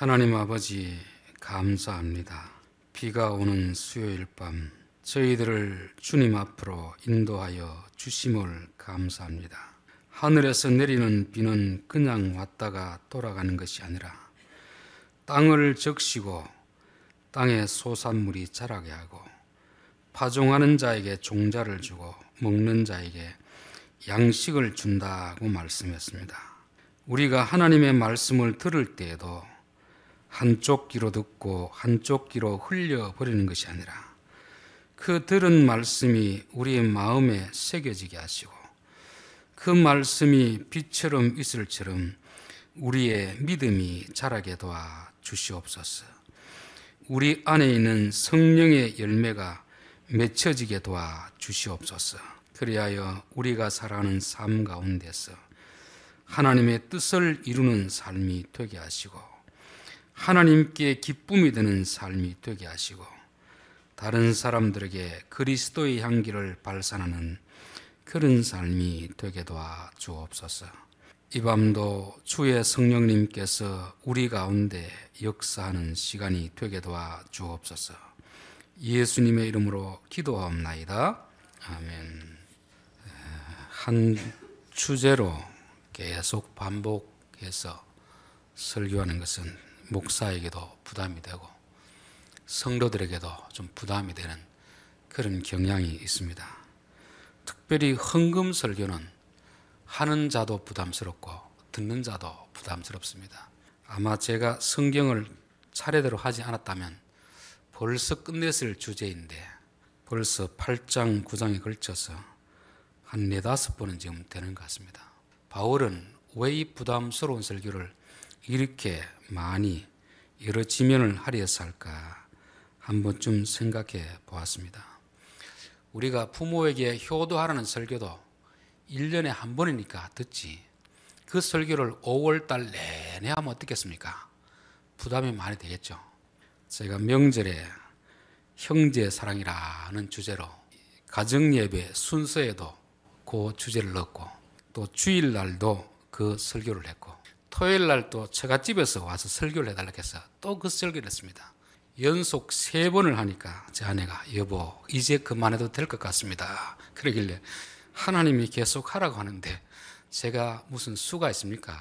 하나님 아버지 감사합니다. 비가 오는 수요일 밤 저희들을 주님 앞으로 인도하여 주심을 감사합니다. 하늘에서 내리는 비는 그냥 왔다가 돌아가는 것이 아니라 땅을 적시고 땅에 소산물이 자라게 하고 파종하는 자에게 종자를 주고 먹는 자에게 양식을 준다고 말씀했습니다. 우리가 하나님의 말씀을 들을 때에도 한쪽 귀로 듣고 한쪽 귀로 흘려버리는 것이 아니라 그 들은 말씀이 우리의 마음에 새겨지게 하시고 그 말씀이 빛처럼 이슬처럼 우리의 믿음이 자라게 도와 주시옵소서. 우리 안에 있는 성령의 열매가 맺혀지게 도와 주시옵소서. 그리하여 우리가 살아가는 삶 가운데서 하나님의 뜻을 이루는 삶이 되게 하시고 하나님께 기쁨이 되는 삶이 되게 하시고 다른 사람들에게 그리스도의 향기를 발산하는 그런 삶이 되게 도와 주옵소서. 이 밤도 주의 성령님께서 우리 가운데 역사하는 시간이 되게 도와 주옵소서. 예수님의 이름으로 기도하옵나이다. 아멘. 한 주제로 계속 반복해서 설교하는 것은 목사에게도 부담이 되고 성도들에게도 좀 부담이 되는 그런 경향이 있습니다. 특별히 헌금 설교는 하는 자도 부담스럽고 듣는 자도 부담스럽습니다. 아마 제가 성경을 차례대로 하지 않았다면 벌써 끝냈을 주제인데 벌써 8장, 9장에 걸쳐서 한네다 번은 지금 되는 것 같습니다. 바울은 왜 이 부담스러운 설교를 이렇게 많이 여러 지면을 하려서 할까 한 번쯤 생각해 보았습니다. 우리가 부모에게 효도하라는 설교도 1년에 한 번이니까 듣지. 그 설교를 5월달 내내 하면 어떻겠습니까? 부담이 많이 되겠죠. 제가 명절에 형제 사랑이라는 주제로 가정예배 순서에도 그 주제를 넣고 또 주일날도 그 설교를 했고 토요일 날 또 제가 집에서 와서 설교를 해달라 해서 또 그 설교를 했습니다. 연속 세 번을 하니까 제 아내가 여보 이제 그만해도 될 것 같습니다. 그러길래 하나님이 계속 하라고 하는데 제가 무슨 수가 있습니까?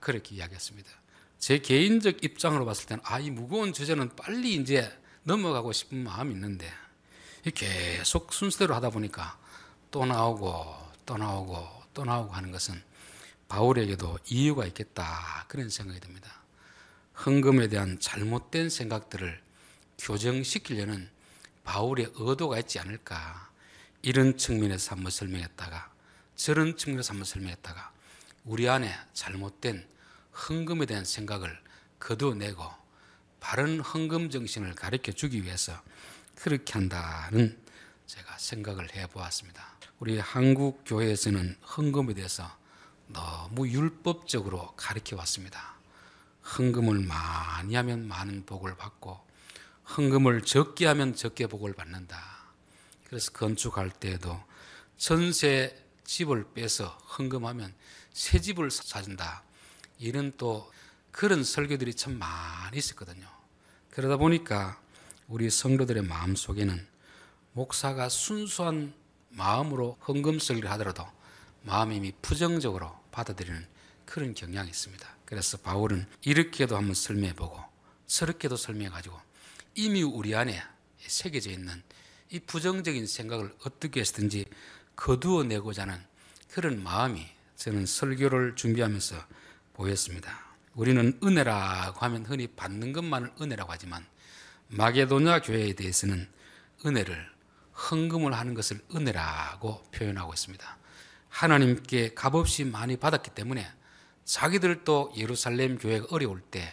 그렇게 이야기했습니다. 제 개인적 입장으로 봤을 때는 아 이 무거운 주제는 빨리 이제 넘어가고 싶은 마음이 있는데 계속 순서대로 하다 보니까 또 나오고 또 나오고 또 나오고 하는 것은 바울에게도 이유가 있겠다 그런 생각이 듭니다. 헌금에 대한 잘못된 생각들을 교정시키려는 바울의 의도가 있지 않을까 이런 측면에서 한번 설명했다가 저런 측면에서 한번 설명했다가 우리 안에 잘못된 헌금에 대한 생각을 거둬내고 바른 헌금 정신을 가르쳐 주기 위해서 그렇게 한다는 제가 생각을 해 보았습니다. 우리 한국 교회에서는 헌금에 대해서 너무 율법적으로 가르쳐 왔습니다. 헌금을 많이 하면 많은 복을 받고 헌금을 적게 하면 적게 복을 받는다. 그래서 건축할 때에도 전세 집을 빼서 헌금하면 새 집을 사준다. 이런 또 그런 설교들이 참 많이 있었거든요. 그러다 보니까 우리 성도들의 마음 속에는 목사가 순수한 마음으로 헌금 설교를 하더라도 마음이 부정적으로 받아들이는 그런 경향이 있습니다. 그래서 바울은 이렇게도 한번 설명해보고 저렇게도 설명해가지고 이미 우리 안에 새겨져 있는 이 부정적인 생각을 어떻게 해서든지 거두어내고자 하는 그런 마음이 저는 설교를 준비하면서 보였습니다. 우리는 은혜라고 하면 흔히 받는 것만을 은혜라고 하지만 마게도냐 교회에 대해서는 은혜를 헌금을 하는 것을 은혜라고 표현하고 있습니다. 하나님께 값없이 많이 받았기 때문에 자기들도 예루살렘 교회가 어려울 때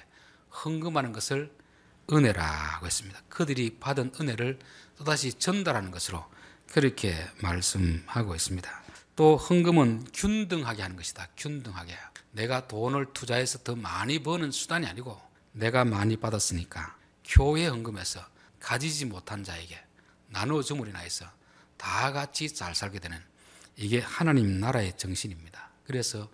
헌금하는 것을 은혜라고 했습니다. 그들이 받은 은혜를 또다시 전달하는 것으로 그렇게 말씀하고 있습니다. 또 헌금은 균등하게 하는 것이다. 균등하게. 내가 돈을 투자해서 더 많이 버는 수단이 아니고 내가 많이 받았으니까 교회 헌금에서 가지지 못한 자에게 나누어 주물이나 해서 다 같이 잘 살게 되는 이게 하나님 나라의 정신입니다. 그래서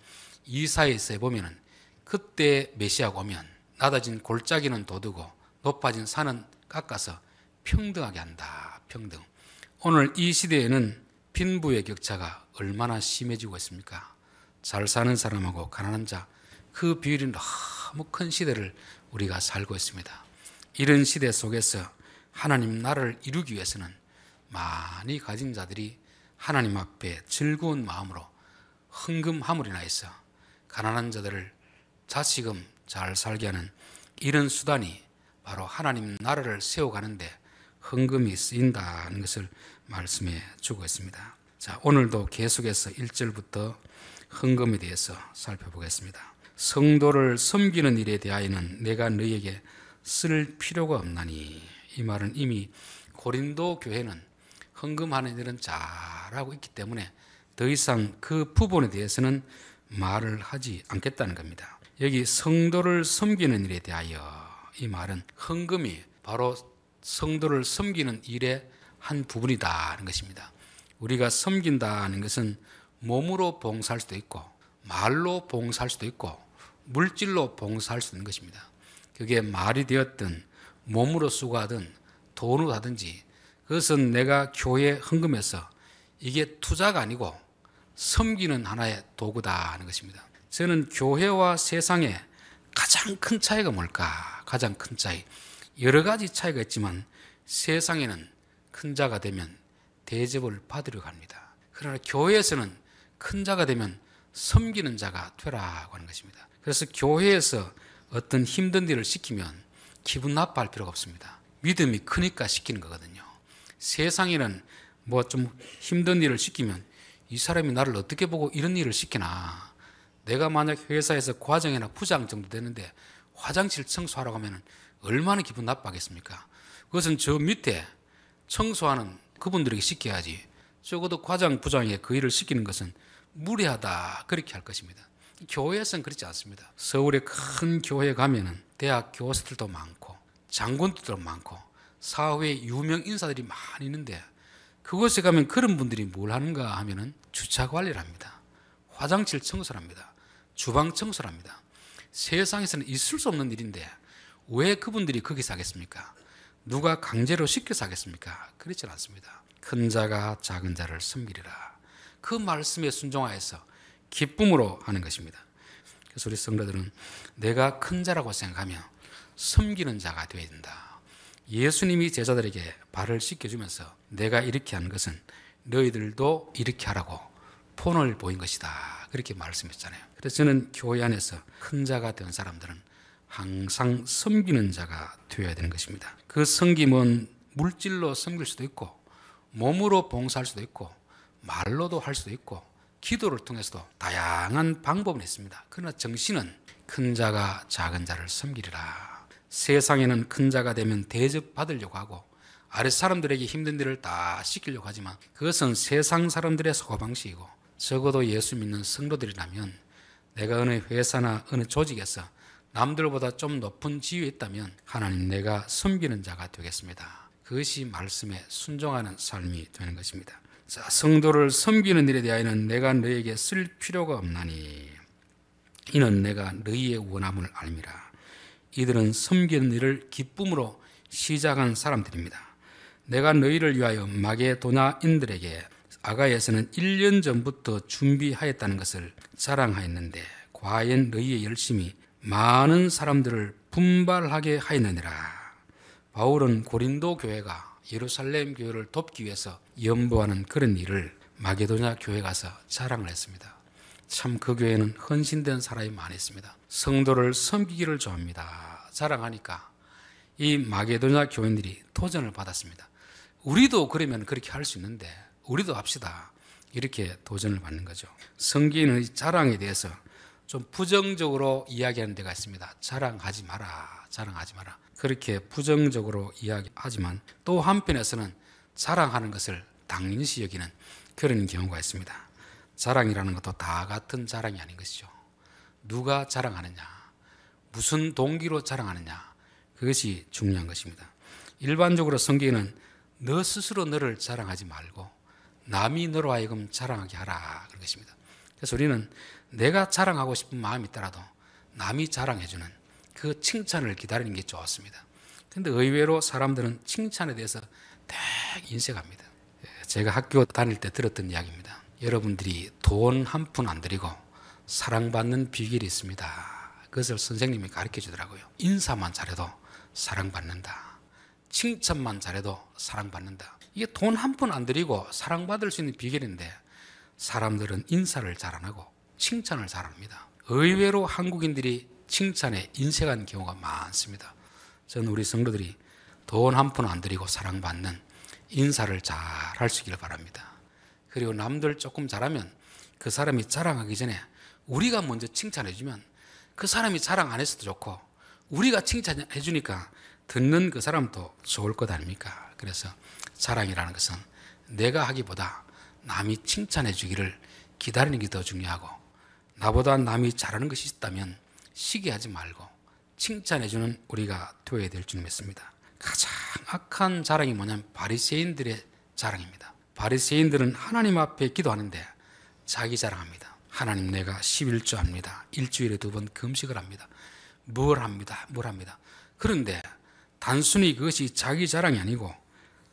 이사에서 보면은 그때 메시아가 오면 낮아진 골짜기는 도두고 높아진 산은 깎아서 평등하게 한다. 평등. 오늘 이 시대에는 빈부의 격차가 얼마나 심해지고 있습니까? 잘 사는 사람하고 가난한 자, 그 비율이 너무 큰 시대를 우리가 살고 있습니다. 이런 시대 속에서 하나님 나라를 이루기 위해서는 많이 가진 자들이 하나님 앞에 즐거운 마음으로 흥금함으로나 해서 가난한 자들을 자식음 잘 살게 하는 이런 수단이 바로 하나님 나라를 세워가는데 흥금이 쓰인다는 것을 말씀해 주고 있습니다. 자, 오늘도 계속해서 1절부터 흥금에 대해서 살펴보겠습니다. 성도를 섬기는 일에 대하여는 내가 너희에게 쓸 필요가 없나니 이 말은 이미 고린도 교회는 헌금하는 일은 잘하고 있기 때문에 더 이상 그 부분에 대해서는 말을 하지 않겠다는 겁니다. 여기 성도를 섬기는 일에 대하여 이 말은 헌금이 바로 성도를 섬기는 일의 한 부분이다 하는 것입니다. 우리가 섬긴다는 것은 몸으로 봉사할 수도 있고 말로 봉사할 수도 있고 물질로 봉사할 수 있는 것입니다. 그게 말이 되었든 몸으로 수고하든 돈으로 하든지 그것은 내가 교회 헌금해서 이게 투자가 아니고 섬기는 하나의 도구다 하는 것입니다. 저는 교회와 세상의 가장 큰 차이가 뭘까? 가장 큰 차이. 여러 가지 차이가 있지만 세상에는 큰 자가 되면 대접을 받으려고 합니다. 그러나 교회에서는 큰 자가 되면 섬기는 자가 되라고 하는 것입니다. 그래서 교회에서 어떤 힘든 일을 시키면 기분 나빠할 필요가 없습니다. 믿음이 크니까 시키는 거거든요. 세상에는 뭐 좀 힘든 일을 시키면 이 사람이 나를 어떻게 보고 이런 일을 시키나. 내가 만약 회사에서 과장이나 부장 정도 되는데 화장실 청소하라고 하면 얼마나 기분 나빠하겠습니까? 그것은 저 밑에 청소하는 그분들에게 시켜야지. 적어도 과장, 부장에게 그 일을 시키는 것은 무례하다. 그렇게 할 것입니다. 교회에서는 그렇지 않습니다. 서울에큰 교회에 가면은 대학 교수들도 많고 장군들도 많고 사회 유명 인사들이 많이 있는데 그곳에 가면 그런 분들이 뭘 하는가 하면은 주차 관리를 합니다. 화장실 청소를 합니다. 주방 청소를 합니다. 세상에서는 있을 수 없는 일인데 왜 그분들이 거기서 하겠습니까? 누가 강제로 시켜서 하겠습니까? 그렇지 않습니다. 큰 자가 작은 자를 섬기리라. 그 말씀에 순종하여서 기쁨으로 하는 것입니다. 그래서 우리 성도들은 내가 큰 자라고 생각하며 섬기는 자가 되어야 된다. 예수님이 제자들에게 발을 씻겨주면서 내가 이렇게 한 것은 너희들도 이렇게 하라고 폰을 보인 것이다. 그렇게 말씀했잖아요. 그래서 저는 교회 안에서 큰 자가 된 사람들은 항상 섬기는 자가 되어야 되는 것입니다. 그 섬김은 물질로 섬길 수도 있고 몸으로 봉사할 수도 있고 말로도 할 수도 있고 기도를 통해서도 다양한 방법을했습니다 그러나 정신은 큰 자가 작은 자를 섬기리라 세상에는 큰 자가 되면 대접받으려고 하고 아래 사람들에게 힘든 일을 다 시키려고 하지만 그것은 세상 사람들의 소화 방식이고 적어도 예수 믿는 성도들이라면 내가 어느 회사나 어느 조직에서 남들보다 좀 높은 지위에 있다면 하나님 내가 섬기는 자가 되겠습니다. 그것이 말씀에 순종하는 삶이 되는 것입니다. 자, 성도를 섬기는 일에 대하여는 내가 너에게 쓸 필요가 없나니 이는 내가 너희의 원함을 알미라. 이들은 섬기는 일을 기쁨으로 시작한 사람들입니다. 내가 너희를 위하여 마게도냐인들에게 아가에서는 1년 전부터 준비하였다는 것을 자랑하였는데 과연 너희의 열심이 많은 사람들을 분발하게 하였느니라. 바울은 고린도 교회가 예루살렘 교회를 돕기 위해서 연보하는 그런 일을 마게도냐 교회 가서 자랑을 했습니다. 참그 교회는 헌신된 사람이 많았습니다. 성도를 섬기기를 좋아합니다. 자랑하니까 이 마게도냐 교인들이 도전을 받았습니다. 우리도 그러면 그렇게 할 수 있는데 우리도 합시다. 이렇게 도전을 받는 거죠. 성기인 자랑에 대해서 좀 부정적으로 이야기하는 데가 있습니다. 자랑하지 마라. 자랑하지 마라. 그렇게 부정적으로 이야기하지만 또 한편에서는 자랑하는 것을 당연시 여기는 그런 경우가 있습니다. 자랑이라는 것도 다 같은 자랑이 아닌 것이죠. 누가 자랑하느냐, 무슨 동기로 자랑하느냐, 그것이 중요한 것입니다. 일반적으로 성경에는 너 스스로 너를 자랑하지 말고 남이 너로 하여금 자랑하게 하라 그런 것입니다. 그래서 우리는 내가 자랑하고 싶은 마음이 있더라도 남이 자랑해주는 그 칭찬을 기다리는 게 좋습니다. 근데 의외로 사람들은 칭찬에 대해서 되게 인색합니다. 제가 학교 다닐 때 들었던 이야기입니다. 여러분들이 돈 한 푼 안드리고 사랑받는 비결이 있습니다. 그것을 선생님이 가르쳐 주더라고요. 인사만 잘해도 사랑받는다. 칭찬만 잘해도 사랑받는다. 이게 돈 한 푼 안드리고 사랑받을 수 있는 비결인데 사람들은 인사를 잘 안 하고 칭찬을 잘 합니다. 의외로 한국인들이 칭찬에 인색한 경우가 많습니다. 저는 우리 성도들이 돈 한 푼 안드리고 사랑받는 인사를 잘 할 수 있기를 바랍니다. 그리고 남들 조금 잘하면 그 사람이 자랑하기 전에 우리가 먼저 칭찬해주면 그 사람이 자랑 안 했어도 좋고 우리가 칭찬해주니까 듣는 그 사람도 좋을 것 아닙니까? 그래서 자랑이라는 것은 내가 하기보다 남이 칭찬해주기를 기다리는 게 더 중요하고 나보다 남이 잘하는 것이 있다면 시기하지 말고 칭찬해주는 우리가 되어야 될 줄 믿습니다. 가장 악한 자랑이 뭐냐면 바리새인들의 자랑입니다. 바리새인들은 하나님 앞에 기도하는데 자기 자랑합니다. 하나님 내가 11조합니다. 일주일에 두 번 금식을 합니다. 뭘 합니다. 뭘 합니다. 그런데 단순히 그것이 자기 자랑이 아니고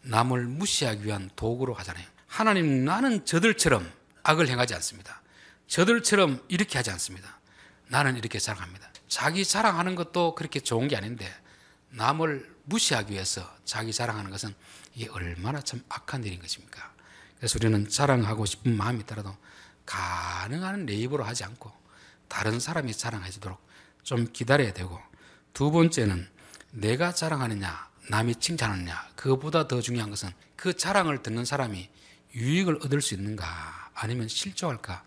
남을 무시하기 위한 도구로 하잖아요. 하나님 나는 저들처럼 악을 행하지 않습니다. 저들처럼 이렇게 하지 않습니다. 나는 이렇게 자랑합니다. 자기 자랑하는 것도 그렇게 좋은 게 아닌데 남을 무시하기 위해서 자기 자랑하는 것은 이게 얼마나 참 악한 일인 것입니까? 그래서 우리는 자랑하고 싶은 마음이 있더라도 가능한 내 입으로 하지 않고 다른 사람이 자랑하지도록 좀 기다려야 되고 두 번째는 내가 자랑하느냐 남이 칭찬하느냐 그보다 더 중요한 것은 그 자랑을 듣는 사람이 유익을 얻을 수 있는가 아니면 실족할까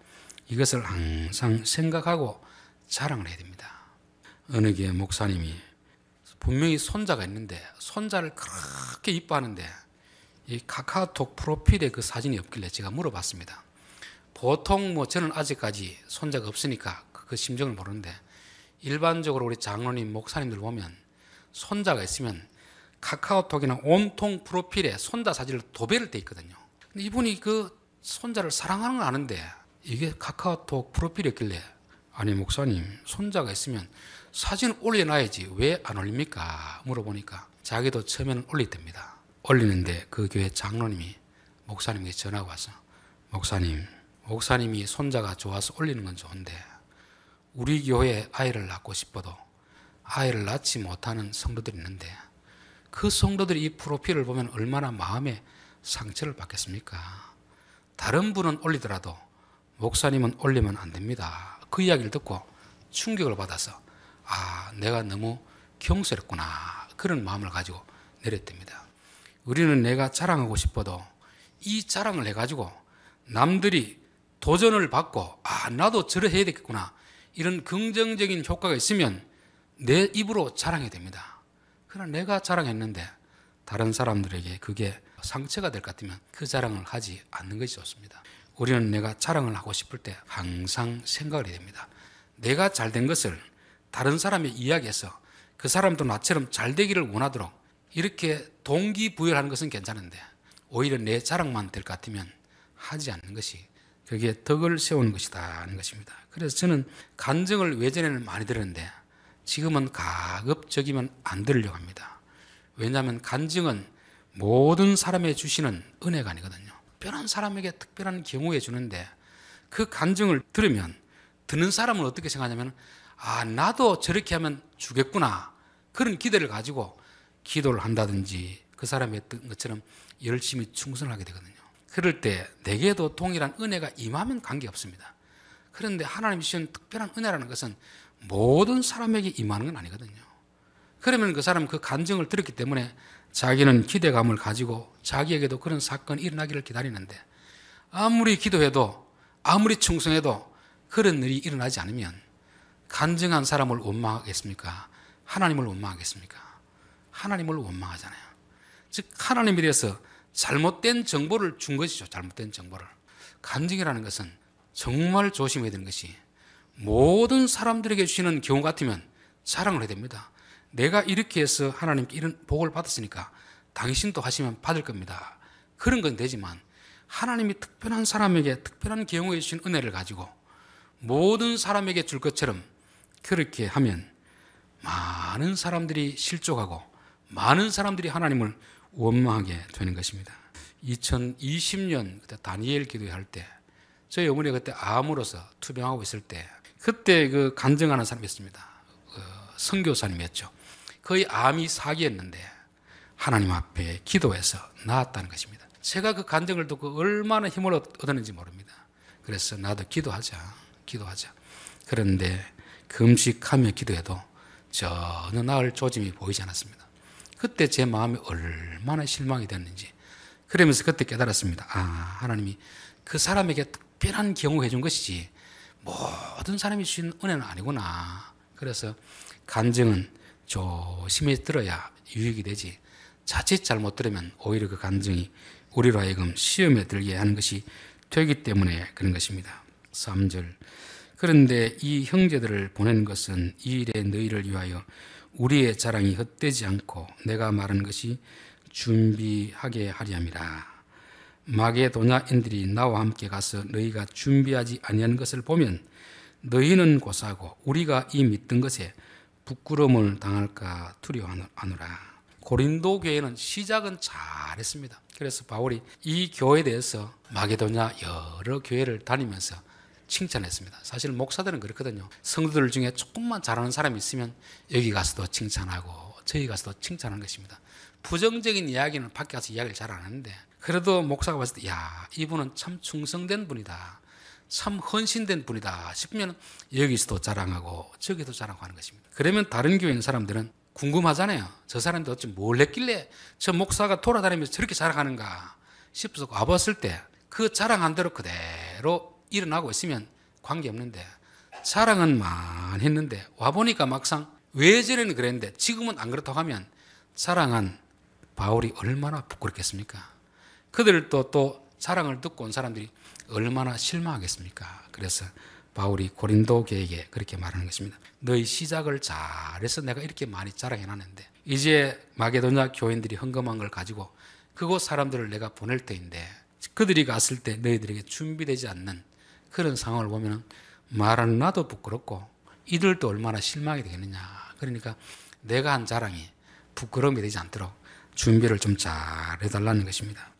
이것을 항상 생각하고 자랑을 해야 됩니다. 어느 게 목사님이 분명히 손자가 있는데 손자를 그렇게 이뻐하는데 이 카카오톡 프로필에 그 사진이 없길래 제가 물어봤습니다. 보통 뭐 저는 아직까지 손자가 없으니까 그, 그 심정을 모르는데 일반적으로 우리 장로님 목사님들 보면 손자가 있으면 카카오톡이나 온통 프로필에 손자 사진을 도배를 돼 있거든요. 근데 이분이 그 손자를 사랑하는 건 아는데 이게 카카오톡 프로필이었길래 아니 목사님 손자가 있으면 사진 을 올려놔야지 왜 안 올립니까? 물어보니까 자기도 처음에는 올리답니다. 올리는데 그 교회 장로님이 목사님에게 전화가 와서 목사님 목사님이 손자가 좋아서 올리는 건 좋은데 우리 교회에 아이를 낳고 싶어도 아이를 낳지 못하는 성도들이 있는데 그 성도들이 이 프로필을 보면 얼마나 마음에 상처를 받겠습니까? 다른 분은 올리더라도 목사님은 올리면 안 됩니다. 그 이야기를 듣고 충격을 받아서 아 내가 너무 경솔했구나 그런 마음을 가지고 내렸답니다. 우리는 내가 자랑하고 싶어도 이 자랑을 해가지고 남들이 도전을 받고 아 나도 저를 해야 되겠구나 이런 긍정적인 효과가 있으면 내 입으로 자랑이 됩니다. 그러나 내가 자랑했는데 다른 사람들에게 그게 상처가 될 것 같으면 그 자랑을 하지 않는 것이 좋습니다. 우리는 내가 자랑을 하고 싶을 때 항상 생각을 해야 됩니다. 내가 잘 된 것을 다른 사람의 이야기에서 그 사람도 나처럼 잘 되기를 원하도록 이렇게 동기부여하는 것은 괜찮은데 오히려 내 자랑만 될 것 같으면 하지 않는 것이 그게 덕을 세우는 것이다 하는 것입니다. 그래서 저는 간증을 외전에는 많이 들었는데 지금은 가급적이면 안 들으려고 합니다. 왜냐하면 간증은 모든 사람의 주시는 은혜가 아니거든요. 특별한 사람에게 특별한 경우에 주는데 그 간증을 들으면 듣는 사람은 어떻게 생각하냐면 아 나도 저렇게 하면 주겠구나 그런 기대를 가지고 기도를 한다든지 그사람의 것처럼 열심히 충성하게 되거든요. 그럴 때 내게도 동일한 은혜가 임하면 관계 없습니다. 그런데 하나님이 주신 특별한 은혜라는 것은 모든 사람에게 임하는 건 아니거든요. 그러면 그 사람은 그간증을 들었기 때문에 자기는 기대감을 가지고 자기에게도 그런 사건이 일어나기를 기다리는데 아무리 기도해도 아무리 충성해도 그런 일이 일어나지 않으면 간증한 사람을 원망하겠습니까? 하나님을 원망하겠습니까? 하나님을 원망하잖아요. 즉 하나님에 대해서 잘못된 정보를 준 것이죠. 잘못된 정보를. 간증이라는 것은 정말 조심해야 되는 것이 모든 사람들에게 주시는 경우 같으면 자랑을 해야 됩니다. 내가 이렇게 해서 하나님께 이런 복을 받았으니까 당신도 하시면 받을 겁니다. 그런 건 되지만 하나님이 특별한 사람에게 특별한 경우에 주신 은혜를 가지고 모든 사람에게 줄 것처럼 그렇게 하면 많은 사람들이 실족하고 많은 사람들이 하나님을 원망하게 되는 것입니다. 2020년 그때 다니엘 기도할 때 저희 어머니 그때 암으로서 투병하고 있을 때 그때 그 간증하는 사람이 있습니다. 그 선교사님이었죠. 그의 암이 사기였는데 하나님 앞에 기도해서 나았다는 것입니다. 제가 그 간증을 듣고 얼마나 힘을 얻었는지 모릅니다. 그래서 나도 기도하자, 기도하자. 그런데 금식하며 기도해도 전혀 나을 조짐이 보이지 않았습니다. 그때 제 마음이 얼마나 실망이 됐는지 그러면서 그때 깨달았습니다. 아, 하나님이 그 사람에게 특별한 경우해 준 것이지 모든 사람이 주신 은혜는 아니구나. 그래서 간증은 조심히 들어야 유익이 되지 자칫 잘못 들으면 오히려 그 간증이 우리로 하여금 시험에 들게 하는 것이 되기 때문에 그런 것입니다. 3절 그런데 이 형제들을 보낸 것은 이 일에 너희를 위하여 우리의 자랑이 헛되지 않고 내가 말한 것이 준비하게 하리 함이라. 마게도냐인들이 나와 함께 가서 너희가 준비하지 아니한 것을 보면 너희는 고사하고 우리가 이 믿던 것에 부끄러움을 당할까 두려워하노라. 고린도 교회는 시작은 잘했습니다. 그래서 바울이 이 교회에 대해서 마게도냐 여러 교회를 다니면서 칭찬했습니다. 사실 목사들은 그렇거든요. 성도들 중에 조금만 잘하는 사람이 있으면 여기 가서도 칭찬하고 저기 가서도 칭찬하는 것입니다. 부정적인 이야기는 밖에 가서 이야기를 잘 안 하는데 그래도 목사가 봤을 때 야 이분은 참 충성된 분이다. 참 헌신된 분이다 싶으면 여기서도 자랑하고 저기도 자랑하는 것입니다. 그러면 다른 교회 사람들은 궁금하잖아요. 저 사람들 어찌 뭘 했길래 저 목사가 돌아다니면서 저렇게 자랑하는가 싶어서 와봤을 때 그 자랑한 대로 그대로 일어나고 있으면 관계없는데 자랑은 만 했는데 와보니까 막상 외전에는 그랬는데 지금은 안 그렇다고 하면 자랑한 바울이 얼마나 부끄럽겠습니까? 그들도 또 사랑을 듣고 온 사람들이 얼마나 실망하겠습니까? 그래서 바울이 고린도 교에게 그렇게 말하는 것입니다. 너희 시작을 잘해서 내가 이렇게 많이 자랑해 놨는데 이제 마게도냐 교인들이 헌금한 걸 가지고 그곳 사람들을 내가 보낼 때인데 그들이 갔을 때 너희들에게 준비되지 않는 그런 상황을 보면 말하는 나도 부끄럽고 이들도 얼마나 실망이 되겠느냐. 그러니까 내가 한 자랑이 부끄러움이 되지 않도록 준비를 좀 잘 해달라는 것입니다.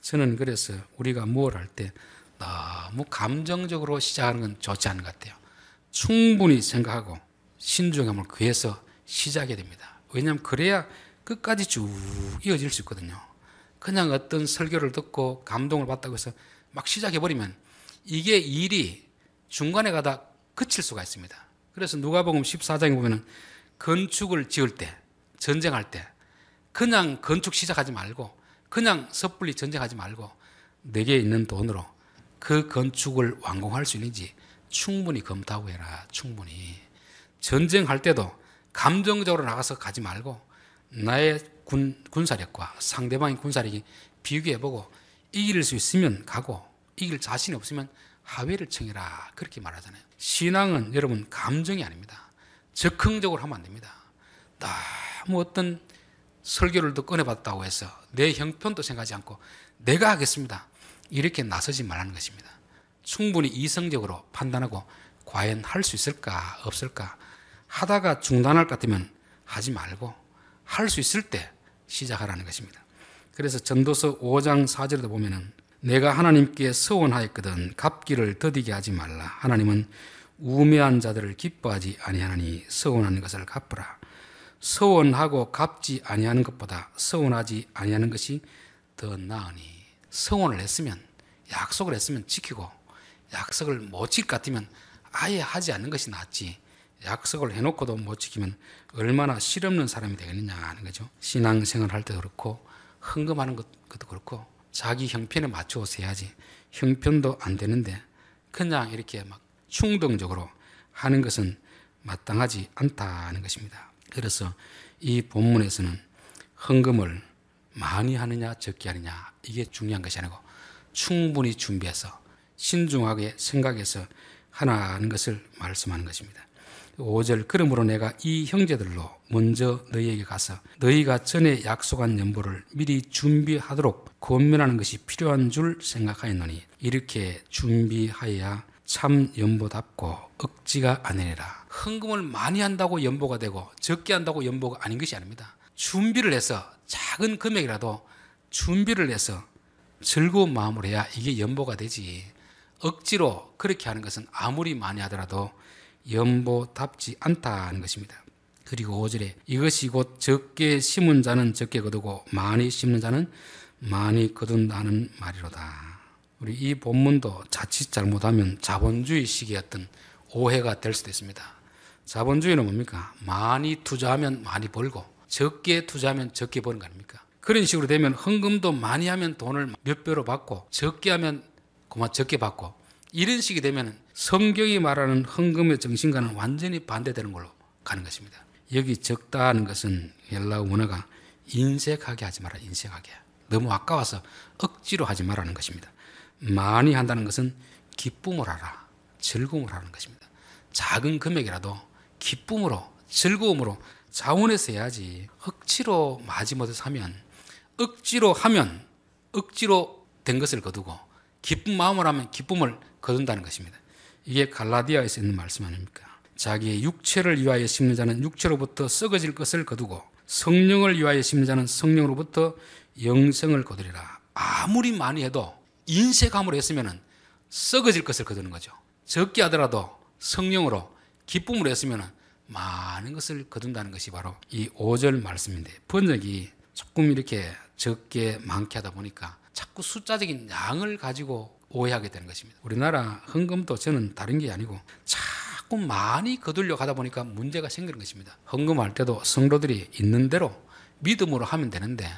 저는 그래서 우리가 무엇 할때 너무 감정적으로 시작하는 건 좋지 않은 것 같아요. 충분히 생각하고 신중함을 구해서 시작해야 됩니다. 왜냐하면 그래야 끝까지 쭉 이어질 수 있거든요. 그냥 어떤 설교를 듣고 감동을 받다고 해서 막 시작해버리면 이게 일이 중간에 가다 그칠 수가 있습니다. 그래서 누가복음 14장에 보면 건축을 지을 때, 전쟁할 때, 그냥 건축 시작하지 말고 그냥 섣불리 전쟁하지 말고 내게 있는 돈으로 그 건축을 완공할 수 있는지 충분히 검토하고 해라. 충분히. 전쟁할 때도 감정적으로 나가서 가지 말고 나의 군, 군사력과 상대방의 군사력이 비교해보고 이길 수 있으면 가고 이길 자신이 없으면 하회를 청해라. 그렇게 말하잖아요. 신앙은 여러분 감정이 아닙니다. 적흥적으로 하면 안 됩니다. 너무 어떤 설교를 또 꺼내봤다고 해서 내 형편도 생각하지 않고 내가 하겠습니다. 이렇게 나서지 말라는 것입니다. 충분히 이성적으로 판단하고 과연 할 수 있을까 없을까 하다가 중단할 것 같으면 하지 말고 할 수 있을 때 시작하라는 것입니다. 그래서 전도서 5장 4절에 보면은 내가 하나님께 서원하였거든 갚기를 더디게 하지 말라 하나님은 우매한 자들을 기뻐하지 아니하나니 서원하는 것을 갚으라 서원하고 갚지 아니하는 것보다 서원하지 아니하는 것이 더 나으니 서원을 했으면 약속을 했으면 지키고 약속을 못 지킬 것 같으면 아예 하지 않는 것이 낫지 약속을 해놓고도 못 지키면 얼마나 실없는 사람이 되겠느냐 하는 거죠 신앙생활 할 때도 그렇고 헌금하는 것도 그렇고 자기 형편에 맞춰서 해야지 형편도 안 되는데 그냥 이렇게 막 충동적으로 하는 것은 마땅하지 않다는 것입니다 그래서 이 본문에서는 헌금을 많이 하느냐 적게 하느냐 이게 중요한 것이 아니고 충분히 준비해서 신중하게 생각해서 하나 하는 것을 말씀하는 것입니다. 5절 그러므로 내가 이 형제들로 먼저 너희에게 가서 너희가 전에 약속한 연보를 미리 준비하도록 권면하는 것이 필요한 줄 생각하였노니 이렇게 준비하여야 참 연보답고 억지가 아니라 헌금을 많이 한다고 연보가 되고 적게 한다고 연보가 아닌 것이 아닙니다. 준비를 해서 작은 금액이라도 준비를 해서 즐거운 마음으로 해야 이게 연보가 되지. 억지로 그렇게 하는 것은 아무리 많이 하더라도 연보답지 않다는 것입니다. 그리고 5절에 이것이 곧 적게 심은 자는 적게 거두고 많이 심는 자는 많이 거둔다는 말이로다. 우리 이 본문도 자칫 잘못하면 자본주의식의 어떤 오해가 될 수도 있습니다. 자본주의는 뭡니까? 많이 투자하면 많이 벌고 적게 투자하면 적게 버는 거 아닙니까? 그런 식으로 되면 헌금도 많이 하면 돈을 몇 배로 받고 적게 하면 그만 적게 받고 이런 식이 되면 성경이 말하는 헌금의 정신과는 완전히 반대되는 걸로 가는 것입니다. 여기 적다는 것은 헬라 문화가 인색하게 하지 마라 인색하게 너무 아까워서 억지로 하지 말라는 것입니다. 많이 한다는 것은 기쁨을 하라 즐거움을 하는 것입니다. 작은 금액이라도 기쁨으로 즐거움으로 자원해서 해야지 억지로 마지못해서 하면 억지로 하면 억지로 된 것을 거두고 기쁜 마음을 하면 기쁨을 거둔다는 것입니다. 이게 갈라디아에서 있는 말씀 아닙니까? 자기의 육체를 위하여 심는 자는 육체로부터 썩어질 것을 거두고 성령을 위하여 심는 자는 성령으로부터 영생을 거두리라. 아무리 많이 해도 인색함으로 했으면 썩어질 것을 거두는 거죠. 적게 하더라도 성령으로 기쁨으로 했으면 많은 것을 거둔다는 것이 바로 이 5절 말씀인데 번역이 조금 이렇게 적게 많게 하다 보니까 자꾸 숫자적인 양을 가지고 오해하게 되는 것입니다. 우리나라 헌금도 저는 다른 게 아니고 자꾸 많이 거두려고 하다 보니까 문제가 생기는 것입니다. 헌금할 때도 성도들이 있는 대로 믿음으로 하면 되는데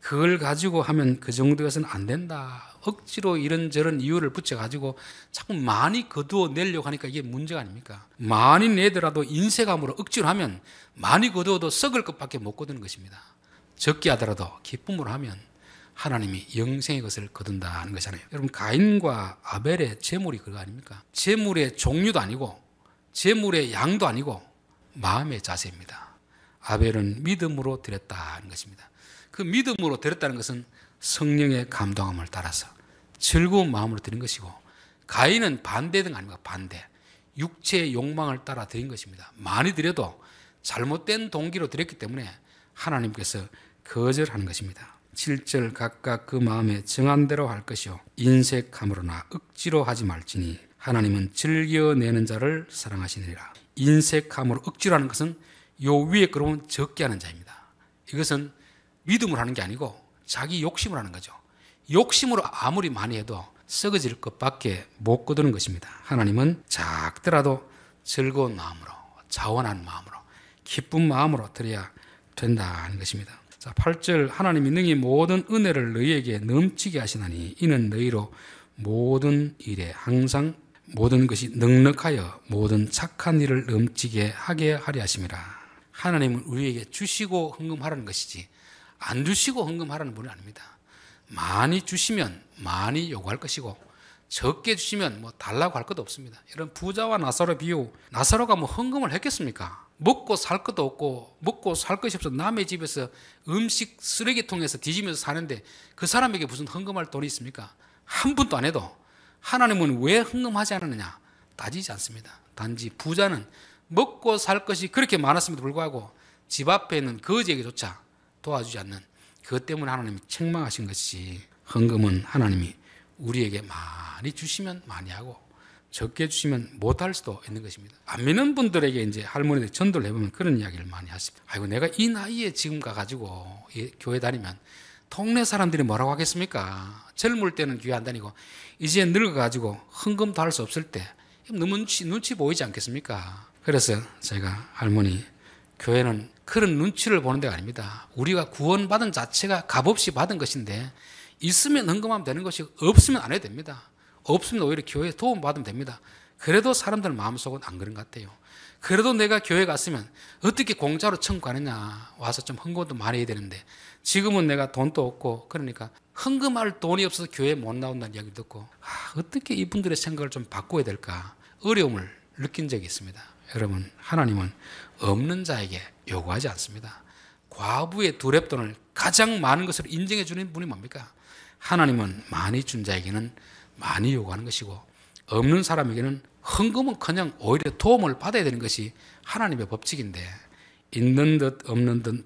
그걸 가지고 하면 그 정도 것은 안 된다. 억지로 이런저런 이유를 붙여가지고 자꾸 많이 거두어 내려고 하니까 이게 문제가 아닙니까? 많이 내더라도 인쇄감으로 억지로 하면 많이 거두어도 썩을 것밖에 못 거두는 것입니다. 적게 하더라도 기쁨으로 하면 하나님이 영생의 것을 거둔다는 것이잖아요. 여러분 가인과 아벨의 재물이 그거 아닙니까? 재물의 종류도 아니고 재물의 양도 아니고 마음의 자세입니다. 아벨은 믿음으로 드렸다는 것입니다. 그 믿음으로 드렸다는 것은 성령의 감동함을 따라서 즐거운 마음으로 드린 것이고 가인은 반대 등 아닙니까? 반대. 육체의 욕망을 따라 드린 것입니다. 많이 드려도 잘못된 동기로 드렸기 때문에 하나님께서 거절하는 것입니다. 7절 각각 그 마음에 정한 대로 할 것이요 인색함으로나 억지로 하지 말지니 하나님은 즐겨내는 자를 사랑하시느니라. 인색함으로 억지로 하는 것은 요 위에 그러면 적게 하는 자입니다. 이것은 믿음을 하는 게 아니고 자기 욕심을 하는 거죠. 욕심으로 아무리 많이 해도 썩어질 것밖에 못 거두는 것입니다. 하나님은 작더라도 즐거운 마음으로 자원한 마음으로 기쁜 마음으로 드려야 된다는 것입니다. 자, 8절 하나님이 능히 모든 은혜를 너희에게 넘치게 하시나니 이는 너희로 모든 일에 항상 모든 것이 넉넉하여 모든 착한 일을 넘치게 하게 하려 하심이라. 하나님은 우리에게 주시고 헌금하라는 것이지 안 주시고 헌금하라는 분은 아닙니다. 많이 주시면 많이 요구할 것이고 적게 주시면 뭐 달라고 할 것도 없습니다. 이런 부자와 나사로 비유, 나사로가 뭐 헌금을 했겠습니까? 먹고 살 것도 없고 먹고 살 것이 없어 남의 집에서 음식 쓰레기통에서 뒤지면서 사는데 그 사람에게 무슨 헌금할 돈이 있습니까? 한 분도 안 해도 하나님은 왜 헌금하지 않느냐 따지지 않습니다. 단지 부자는 먹고 살 것이 그렇게 많았음에도 불구하고 집 앞에 있는 거지에게조차 도와주지 않는 그것 때문에 하나님이 책망하신 것이 헌금은 하나님이 우리에게 많이 주시면 많이 하고 적게 주시면 못 할 수도 있는 것입니다. 안 믿는 분들에게 이제 할머니들 전도를 해보면 그런 이야기를 많이 하십니다. 아이고 내가 이 나이에 지금 가가지고 교회 다니면 동네 사람들이 뭐라고 하겠습니까? 젊을 때는 교회 안 다니고 이제 늙어가지고 헌금도 할 수 없을 때 눈치, 눈치 보이지 않겠습니까? 그래서 제가 할머니 교회는 그런 눈치를 보는 데가 아닙니다. 우리가 구원받은 자체가 값없이 받은 것인데 있으면 헌금하면 되는 것이 없으면 안 해도 됩니다. 없으면 오히려 교회에 도움받으면 됩니다. 그래도 사람들 마음속은 안 그런 것 같아요. 그래도 내가 교회 갔으면 어떻게 공짜로 천국 가느냐 와서 좀 헌금도 많이 해야 되는데 지금은 내가 돈도 없고 그러니까 헌금할 돈이 없어서 교회에 못 나온다는 이야기를 듣고 아, 어떻게 이분들의 생각을 좀 바꿔야 될까 어려움을 느낀 적이 있습니다. 여러분 하나님은 없는 자에게 요구하지 않습니다. 과부의 두렵돈을 가장 많은 것으로 인정해 주는 분이 뭡니까? 하나님은 많이 준 자에게는 많이 요구하는 것이고 없는 사람에게는 헌금은 그냥 오히려 도움을 받아야 되는 것이 하나님의 법칙인데 있는 듯 없는 듯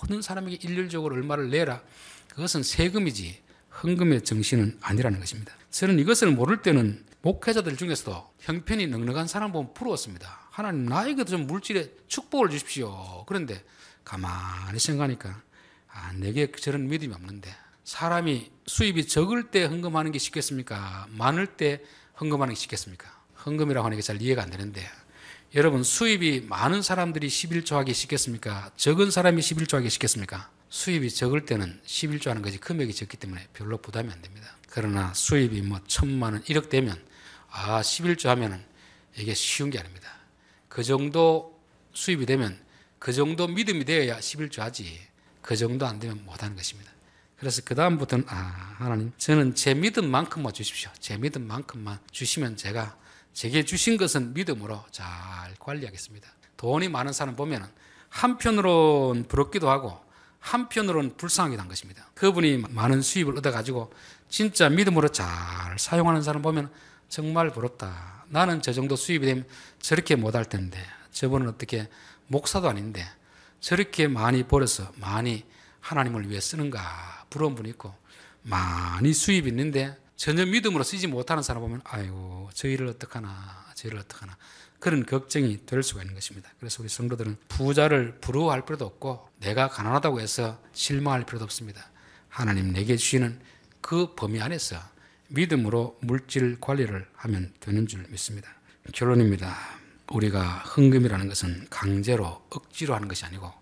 모든 사람에게 일률적으로 얼마를 내라 그것은 세금이지 헌금의 정신은 아니라는 것입니다. 저는 이것을 모를 때는 목회자들 중에서도 형편이 넉넉한 사람 보면 부러웠습니다. 하나님 나에게 좀 물질의 축복을 주십시오. 그런데 가만히 생각하니까 아, 내게 저런 믿음이 없는데 사람이 수입이 적을 때 헌금하는 게 쉽겠습니까? 많을 때 헌금하는 게 쉽겠습니까? 헌금이라고 하는 게 잘 이해가 안 되는데 여러분 수입이 많은 사람들이 11조 하기 쉽겠습니까? 적은 사람이 11조 하기 쉽겠습니까? 수입이 적을 때는 11조 하는 것이 금액이 적기 때문에 별로 부담이 안 됩니다. 그러나 수입이 뭐 천만 원, 1억 되면 아, 11조 하면은 이게 쉬운 게 아닙니다. 그 정도 수입이 되면 그 정도 믿음이 되어야 11조 하지. 그 정도 안 되면 못 하는 것입니다. 그래서 그 다음부터는 아 하나님 저는 제 믿음만큼만 주십시오. 제 믿음만큼만 주시면 제가 제게 주신 것은 믿음으로 잘 관리하겠습니다. 돈이 많은 사람 보면 한편으론 부럽기도 하고 한편으론 불쌍하기도 한 것입니다. 그분이 많은 수입을 얻어가지고 진짜 믿음으로 잘 사용하는 사람 보면 정말 부럽다. 나는 저 정도 수입이 되면 저렇게 못할 텐데 저분은 어떻게 목사도 아닌데 저렇게 많이 벌어서 많이 하나님을 위해 쓰는가 부러운 분이 있고 많이 수입이 있는데 전혀 믿음으로 쓰지 못하는 사람 보면 아이고 저희를 어떡하나 저희를 어떡하나 그런 걱정이 될 수가 있는 것입니다. 그래서 우리 성도들은 부자를 부러워할 필요도 없고 내가 가난하다고 해서 실망할 필요도 없습니다. 하나님 내게 주시는 그 범위 안에서 믿음으로 물질 관리를 하면 되는 줄 믿습니다. 결론입니다. 우리가 흥금이라는 것은 강제로 억지로 하는 것이 아니고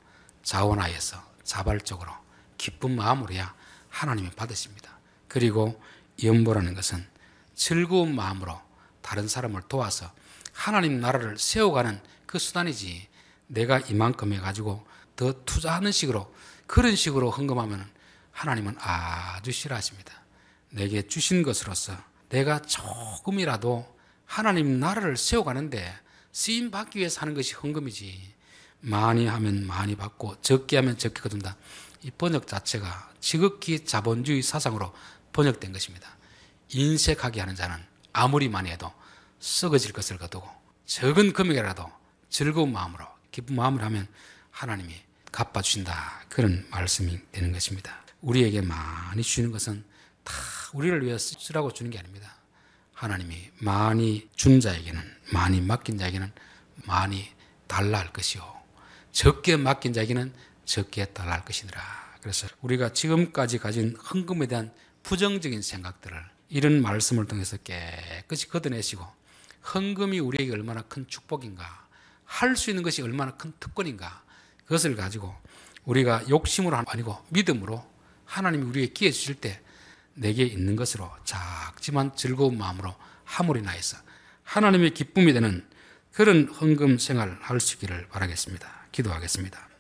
자원하에서 자발적으로 기쁜 마음으로야 하나님이 받으십니다. 그리고 연보라는 것은 즐거운 마음으로 다른 사람을 도와서 하나님 나라를 세워가는 그 수단이지 내가 이만큼 해가지고 더 투자하는 식으로 그런 식으로 헌금하면 하나님은 아주 싫어하십니다. 내게 주신 것으로서 내가 조금이라도 하나님 나라를 세워가는데 쓰임 받기 위해서 하는 것이 헌금이지. 많이 하면 많이 받고 적게 하면 적게 거둔다. 이 번역 자체가 지극히 자본주의 사상으로 번역된 것입니다. 인색하게 하는 자는 아무리 많이 해도 썩어질 것을 거두고 적은 금액이라도 즐거운 마음으로 기쁜 마음으로 하면 하나님이 갚아주신다. 그런 말씀이 되는 것입니다. 우리에게 많이 주시는 것은 다 우리를 위해 쓰라고 주는 게 아닙니다. 하나님이 많이 준 자에게는 많이 맡긴 자에게는 많이 달라 할 것이요 적게 맡긴 자에게는 적게 달라 할 것이니라. 그래서 우리가 지금까지 가진 헌금에 대한 부정적인 생각들을 이런 말씀을 통해서 깨끗이 걷어내시고 헌금이 우리에게 얼마나 큰 축복인가 할 수 있는 것이 얼마나 큰 특권인가 그것을 가지고 우리가 욕심으로 아니고 믿음으로 하나님이 우리에게 기회 주실 때 내게 있는 것으로 작지만 즐거운 마음으로 하물이나 해서 하나님의 기쁨이 되는 그런 헌금 생활 할수 있기를 바라겠습니다. 기도하겠습니다.